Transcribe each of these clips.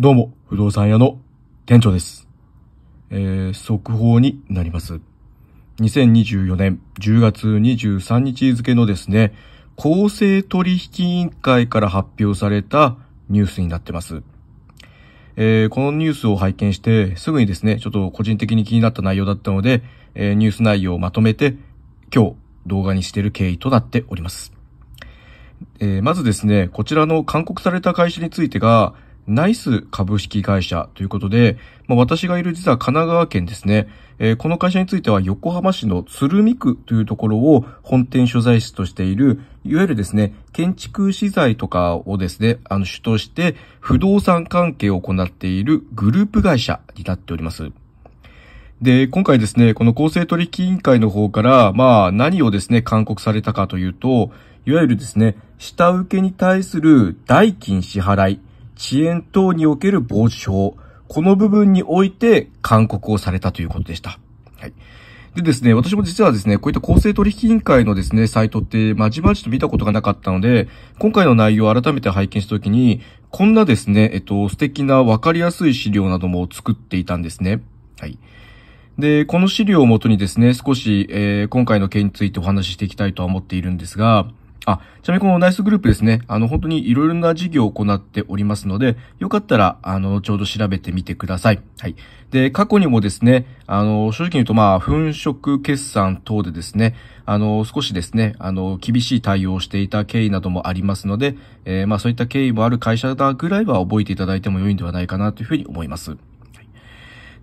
どうも、不動産屋の店長です。えー、速報になります。2024年10月23日付のですね、公正取引委員会から発表されたニュースになってます。えー、このニュースを拝見して、すぐにですね、ちょっと個人的に気になった内容だったので、えー、ニュース内容をまとめて、今日動画にしている経緯となっております。えー、まずですね、こちらの勧告された会社についてが、ナイス株式会社ということで、まあ、私がいる実は神奈川県ですね、えー、この会社については横浜市の鶴見区というところを本店所在室としている、いわゆるですね、建築資材とかをですね、あの主として不動産関係を行っているグループ会社になっております。で、今回ですね、この公正取引委員会の方から、まあ、何をですね、勧告されたかというと、いわゆるですね、下請けに対する代金支払い遅延等における防止法、この部分において勧告をされたということでした。はい。でですね、私も実はですね、こういった公正取引委員会のですね、サイトって、まじまじと見たことがなかったので、今回の内容を改めて拝見したときに、こんなですね、えっと、素敵なわかりやすい資料なども作っていたんですね。はい。で、この資料をもとにですね、少し、えー、今回の件についてお話ししていきたいとは思っているんですが、あ、ちなみにこのナイスグループですね、あの、本当にいろいろな事業を行っておりますので、よかったら、あの、ちょうど調べてみてください。はい。で、過去にもですね、あの、正直に言うと、まあ、粉飾決算等でですね、あの、少しですね、あの、厳しい対応をしていた経緯などもありますので、えー、まあ、そういった経緯もある会社だぐらいは覚えていただいても良いんではないかなというふうに思います。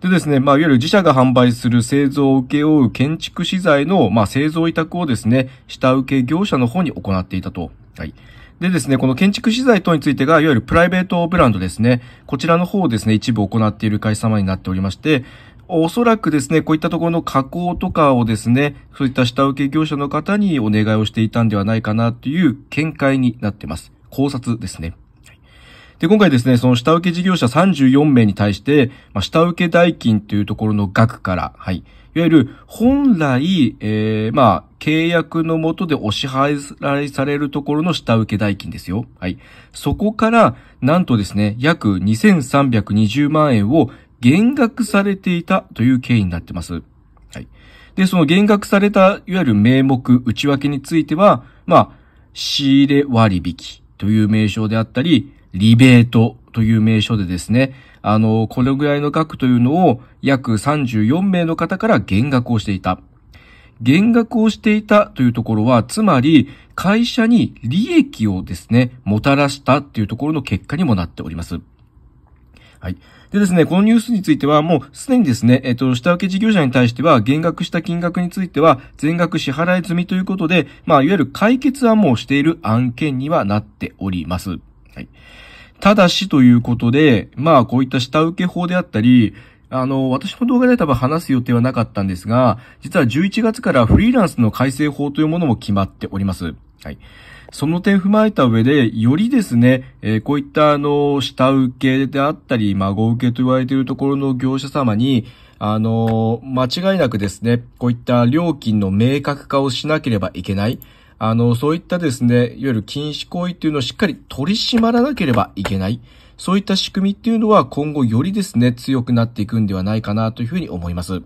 でですね、まあ、いわゆる自社が販売する製造を請け負う建築資材の、まあ、製造委託をですね、下請け業者の方に行っていたと。はい。でですね、この建築資材等についてが、いわゆるプライベートブランドですね。こちらの方をですね、一部行っている会社様になっておりまして、おそらくですね、こういったところの加工とかをですね、そういった下請け業者の方にお願いをしていたんではないかなという見解になってます。考察ですね。で、今回ですね、その下請け事業者34名に対して、まあ、下請け代金というところの額から、はい。いわゆる、本来、えー、まあ、契約のもとでお支払いされるところの下請け代金ですよ。はい。そこから、なんとですね、約2320万円を減額されていたという経緯になってます。はい。で、その減額された、いわゆる名目、内訳については、まあ、仕入れ割引という名称であったり、リベートという名称でですね、あの、これぐらいの額というのを約34名の方から減額をしていた。減額をしていたというところは、つまり会社に利益をですね、もたらしたっていうところの結果にもなっております。はい。でですね、このニュースについては、もうすでにですね、えっと、下請け事業者に対しては、減額した金額については、全額支払い済みということで、まあ、いわゆる解決はもうしている案件にはなっております。はい。ただしということで、まあこういった下請け法であったり、あの、私の動画で多分話す予定はなかったんですが、実は11月からフリーランスの改正法というものも決まっております。はい。その点踏まえた上で、よりですね、えー、こういったあの、下請けであったり、孫請けと言われているところの業者様に、あのー、間違いなくですね、こういった料金の明確化をしなければいけない。あの、そういったですね、いわゆる禁止行為っていうのをしっかり取り締まらなければいけない。そういった仕組みっていうのは今後よりですね、強くなっていくんではないかなというふうに思います。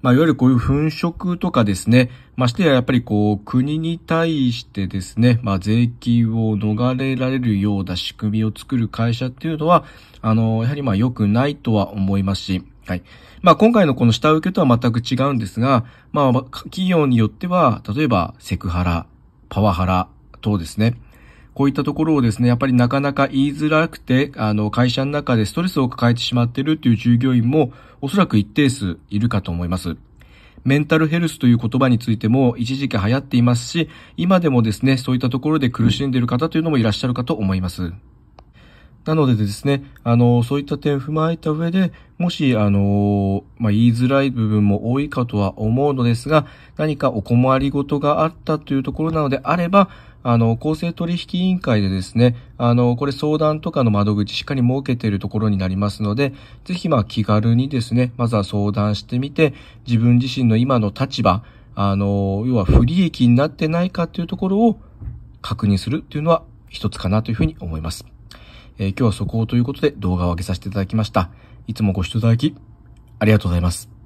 まあ、いわゆるこういう粉飾とかですね、ましてややっぱりこう、国に対してですね、まあ、税金を逃れられるような仕組みを作る会社っていうのは、あの、やはりまあ、良くないとは思いますし、はい。まあ今回のこの下請けとは全く違うんですが、まあ企業によっては、例えばセクハラ、パワハラ等ですね。こういったところをですね、やっぱりなかなか言いづらくて、あの、会社の中でストレスを抱えてしまっているという従業員も、おそらく一定数いるかと思います。メンタルヘルスという言葉についても一時期流行っていますし、今でもですね、そういったところで苦しんでいる方というのもいらっしゃるかと思います。なのでですね、あの、そういった点を踏まえた上で、もし、あの、まあ、言いづらい部分も多いかとは思うのですが、何かお困りごとがあったというところなのであれば、あの、公正取引委員会でですね、あの、これ相談とかの窓口しっかり設けているところになりますので、ぜひ、ま気軽にですね、まずは相談してみて、自分自身の今の立場、あの、要は不利益になってないかというところを確認するというのは一つかなというふうに思います。え今日は速報ということで動画を上げさせていただきました。いつもご視聴いただき、ありがとうございます。